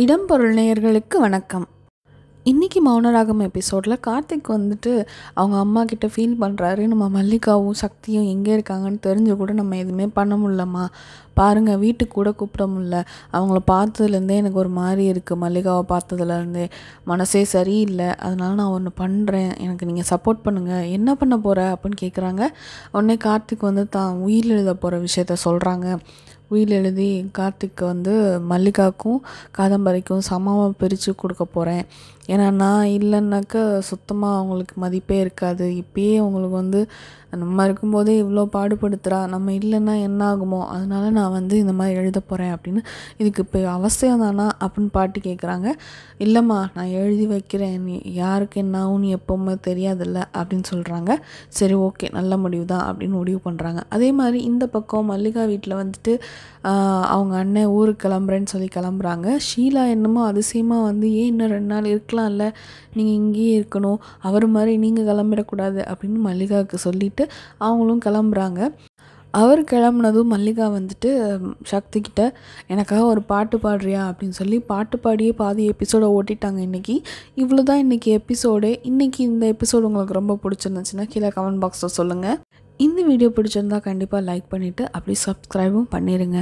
இடம்பொருள் நேயர்களுக்கு வணக்கம் இன்றைக்கி மௌனராகம் எபிசோடில் கார்த்திக் வந்துட்டு அவங்க அம்மா கிட்டே ஃபீல் பண்ணுறாரு நம்ம மல்லிகாவும் சக்தியும் எங்கே இருக்காங்கன்னு தெரிஞ்சு கூட நம்ம எதுவுமே பண்ண முடியலம்மா பாருங்கள் வீட்டுக்கு கூட கூப்பிட முடில அவங்கள பார்த்ததுலேருந்தே எனக்கு ஒரு மாதிரி இருக்குது மல்லிகாவை பார்த்ததுலேருந்தே மனசே சரியில்லை அதனால் நான் ஒன்று பண்ணுறேன் எனக்கு நீங்கள் சப்போர்ட் பண்ணுங்கள் என்ன பண்ண போகிற அப்படின்னு கேட்குறாங்க உடனே கார்த்திக் வந்து தான் உயிர் எழுத போகிற விஷயத்த சொல்கிறாங்க உயில் எழுதி கார்த்திக்கு வந்து மல்லிகாவுக்கும் காதம்பரிக்கும் சமமாக பிரித்து கொடுக்க போகிறேன் ஏன்னா நான் இல்லைன்னாக்க சுத்தமாக அவங்களுக்கு மதிப்பே இருக்காது இப்பயே அவங்களுக்கு வந்து நம்ம இருக்கும்போதே இவ்வளோ பாடுபடுத்துகிறா நம்ம இல்லைன்னா என்ன ஆகுமோ அதனால் நான் நான் வந்து இந்த மாதிரி எழுத போகிறேன் அப்படின்னு இதுக்கு இப்போ அவசியம் தானா அப்படின்னு பாட்டி கேட்குறாங்க இல்லைம்மா நான் எழுதி வைக்கிறேன் நீ யாருக்கு என்னாவும் நீ எப்போவுமே தெரியாதில்ல அப்படின்னு சொல்கிறாங்க சரி ஓகே நல்ல முடிவு தான் அப்படின்னு முடிவு பண்ணுறாங்க அதே மாதிரி இந்த பக்கம் மல்லிகா வீட்டில் வந்துட்டு அவங்க அண்ணன் ஊருக்கு கிளம்புறேன்னு சொல்லி கிளம்புறாங்க ஷீலா என்னமோ அதிசயமாக வந்து ஏன் இன்னும் ரெண்டு நாள் இருக்கலாம்ல நீங்கள் இங்கேயே இருக்கணும் அவர் மாதிரி நீங்கள் கிளம்பிடக்கூடாது அப்படின்னு மல்லிகாவுக்கு சொல்லிவிட்டு அவங்களும் கிளம்புறாங்க அவர் கிளம்புனதும் மல்லிகா வந்துட்டு சக்தி கிட்ட எனக்காக ஒரு பாட்டு பாடுறியா அப்படின்னு சொல்லி பாட்டு பாடியே பாதி எபிசோடை ஓட்டிட்டாங்க இன்றைக்கி இவ்வளோ தான் இன்றைக்கி எபிசோடு இன்றைக்கி இந்த எபிசோடு உங்களுக்கு ரொம்ப பிடிச்சிருந்துச்சுன்னா கீழே கமெண்ட் பாக்ஸில் சொல்லுங்கள் இந்த வீடியோ பிடிச்சிருந்தா கண்டிப்பாக லைக் பண்ணிவிட்டு அப்படி சப்ஸ்கிரைபும் பண்ணிடுங்க